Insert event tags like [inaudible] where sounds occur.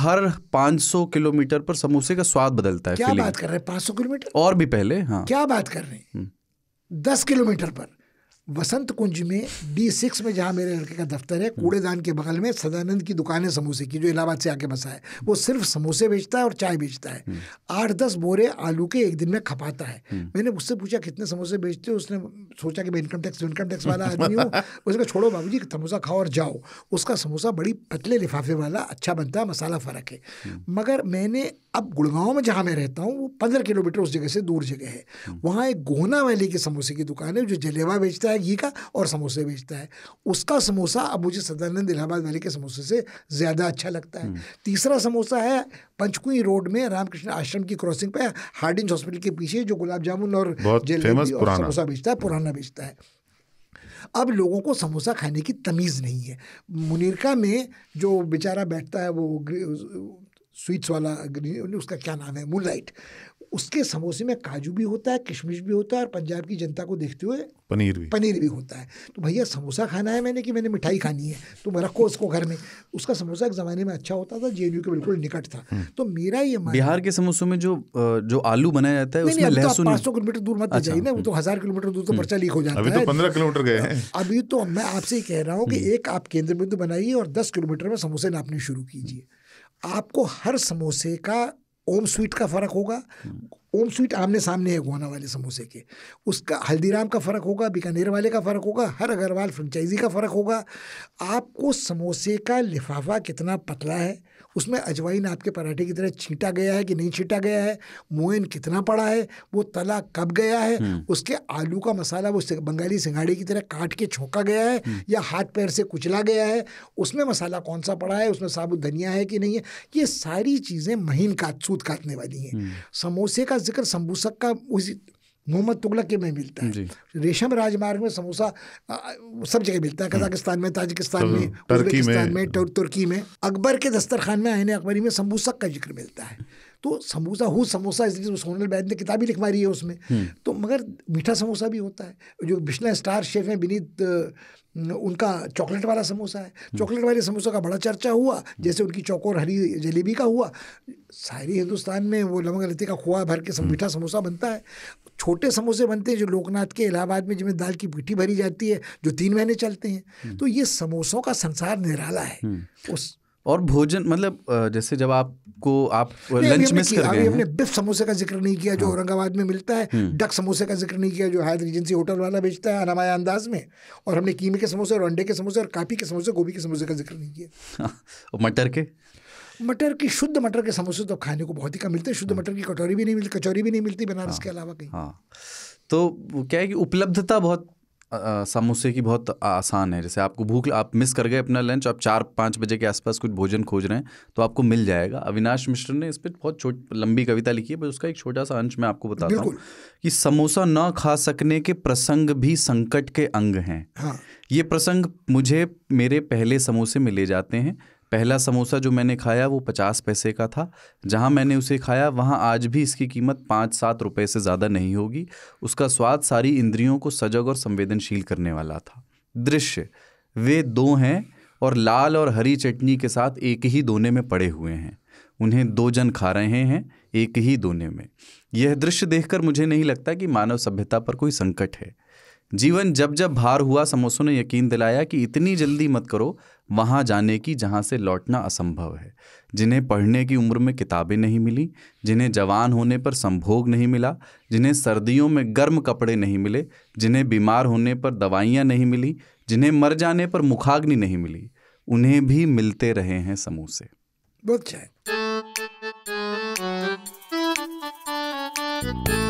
हर 500 kilometre पर समोसे का स्वाद बदलता है क्या बात कर रहे हैं 500 किलोमीटर और भी पहले हाँ क्या बात कर रहे हैं हम्म। दस किलोमीटर पर वसंत कुंज में डी सिक्स में जहाँ मेरे लड़के का दफ्तर है कूड़ेदान के बगल में सदानंद की दुकान है समोसे की जो इलाहाबाद से आके बसा है वो सिर्फ समोसे बेचता है और चाय बेचता है हम्म। आठ दस बोरे आलू के एक दिन में खपाता है हम्म। मैंने उससे पूछा कितने समोसे बेचते हो उसने सोचा कि मैं इनकम टैक्स इनकम टैक्स वाला आदमी हूँ [laughs] उसने छोड़ो बाबू जी समोसा खाओ और जाओ उसका समोसा बड़ी पतले लिफाफे वाला अच्छा बनता है मसाला फ़र्क है हम्म। मगर मैंने अब गुड़गांव में जहाँ मैं रहता हूँ वो पंद्रह किलोमीटर उस जगह से दूर जगह है वहाँ एक गोहना वैली के समोसे की दुकान है जो जलेवा बेचता है है घी का और समोसे बेचता है उसका समोसा अब मुझे सदानंद इलाहाबाद वाले के समोसे से ज़्यादा अच्छा लगता है हम्म। तीसरा समोसा है पंचकुई रोड में रामकृष्ण आश्रम की क्रॉसिंग पर हार्डिंग हॉस्पिटल के पीछे जो गुलाब जामुन और जलेबी और समोसा बेचता है पुराना बेचता है अब लोगों को समोसा खाने की तमीज़ नहीं है मुनिरका में जो बेचारा बैठता है वो स्वीट्स वाला उसका क्या नाम है मूनलाइट उसके समोसे में काजू भी होता है किशमिश भी होता है और पंजाब की जनता को देखते हुए पनीर भी पनीर भी होता है तो भैया समोसा खाना है मैंने कि मैंने मिठाई खानी है तो मैं रखो उसको घर में उसका समोसा एक ज़माने में अच्छा होता था जे के बिल्कुल निकट था हम्म। तो मेरा ये बिहार के समोसों में जो जो आलू बनाया जाता है उसमें तो लहसुन पाँच सौ किलोमीटर दूर मत अच्छा। जाइए ना वो तो हज़ार किलोमीटर दूर तो हम्म। पर्चा लीक हो जाता तो है पंद्रह किलोमीटर गए अभी तो मैं आपसे कह रहा हूँ कि हम्म। एक आप केंद्र बिंदु बनाइए और दस किलोमीटर में समोसे नापने शुरू कीजिए आपको हर समोसे का ओम स्वीट का फ़र्क होगा ओम स्वीट आमने सामने है गोना वाले समोसे के उसका हल्दीराम का फ़र्क होगा बीकानेर वाले का फ़र्क होगा हर अग्रवाल फ्रेंचाइजी का फ़र्क होगा आपको समोसे का लिफाफा कितना पतला है उसमें अजवाइन आपके पराठे की तरह छींटा गया है कि नहीं छींटा गया है मोइन कितना पड़ा है वो तला कब गया है हम्म। उसके आलू का मसाला वो बंगाली सिंगाड़ी की तरह काट के छोंका गया है हम्म। या हाथ पैर से कुचला गया है उसमें मसाला कौन सा पड़ा है उसमें साबुत धनिया है कि नहीं है ये सारी चीज़ें महीन काट सूद काटने वाली हैं हम्म। समोसे का जिक्र सम्बूसक का उसी मोहम्मद तुगलक के में मिलता है रेशम राजमार्ग में समोसा सब जगह मिलता है हम्म। कजाकिस्तान में ताजिकिस्तान में उज्बेकिस्तान में तुर्की में अकबर के दस्तरखान में आयन अकबरी में समोसा का जिक्र मिलता है तो समोसा हो समोसा इसलिए तो सोनल बैद ने किताबी लिख मारी है उसमें हम्म। तो मगर मीठा समोसा भी होता है जो बिश्ला स्टार शेफ हैं विनीत उनका चॉकलेट वाला समोसा है हम्म। चॉकलेट वाले समोसा का बड़ा चर्चा हुआ जैसे उनकी चौकोर हरी जलेबी का हुआ सारी हिंदुस्तान में वो लमंग लती का खोआ भर के सब हम्म। मीठा समोसा बनता है छोटे समोसे बनते हैं जो लोकनाथ के इलाहाबाद में जिनमें दाल की पिट्ठी भरी जाती है जो तीन महीने चलते हैं तो ये समोसों का संसार निराला है उस और भोजन मतलब जैसे जब आपको आप लंच मिस कर गए हमने बिफ समोसे का जिक्र नहीं किया जो हाँ। औरंगाबाद में मिलता है हम्म। डक समोसे का जिक्र नहीं किया जो हायर एजेंसी होटल वाला बेचता है अनामाया अंदाज में और हमने कीमे के समोसे और अंडे के समोसे और कापी के समोसे गोभी के समोसे का जिक्र नहीं किया हाँ, मटर के मटर की शुद्ध मटर के समोसे तो खाने को बहुत ही कम मिलते हैं शुद्ध हाँ। मटर की कटोरी भी नहीं मिलती कचौरी भी नहीं मिलती बनारस के अलावा कहीं तो क्या है कि उपलब्धता बहुत समोसे की बहुत आसान है जैसे आपको भूख आप मिस कर गए अपना लंच आप चार पाँच बजे के आसपास कुछ भोजन खोज रहे हैं तो आपको मिल जाएगा अविनाश मिश्र ने इस पर बहुत छोट लंबी कविता लिखी है पर उसका एक छोटा सा अंश मैं आपको बताता हूँ कि समोसा न खा सकने के प्रसंग भी संकट के अंग हैं हाँ। ये प्रसंग मुझे मेरे पहले समोसे में ले जाते हैं पहला समोसा जो मैंने खाया वो पचास पैसे का था जहाँ मैंने उसे खाया वहाँ आज भी इसकी कीमत पाँच सात रुपये से ज़्यादा नहीं होगी उसका स्वाद सारी इंद्रियों को सजग और संवेदनशील करने वाला था दृश्य वे दो हैं और लाल और हरी चटनी के साथ एक ही दोने में पड़े हुए हैं उन्हें दो जन खा रहे हैं एक ही दोने में यह दृश्य देखकर मुझे नहीं लगता कि मानव सभ्यता पर कोई संकट है जीवन जब जब भार हुआ समोसों ने यकीन दिलाया कि इतनी जल्दी मत करो वहाँ जाने की जहाँ से लौटना असंभव है जिन्हें पढ़ने की उम्र में किताबें नहीं मिली जिन्हें जवान होने पर संभोग नहीं मिला जिन्हें सर्दियों में गर्म कपड़े नहीं मिले जिन्हें बीमार होने पर दवाइयाँ नहीं मिली जिन्हें मर जाने पर मुखाग्नि नहीं मिली उन्हें भी मिलते रहे हैं समोसे बहुत अच्छा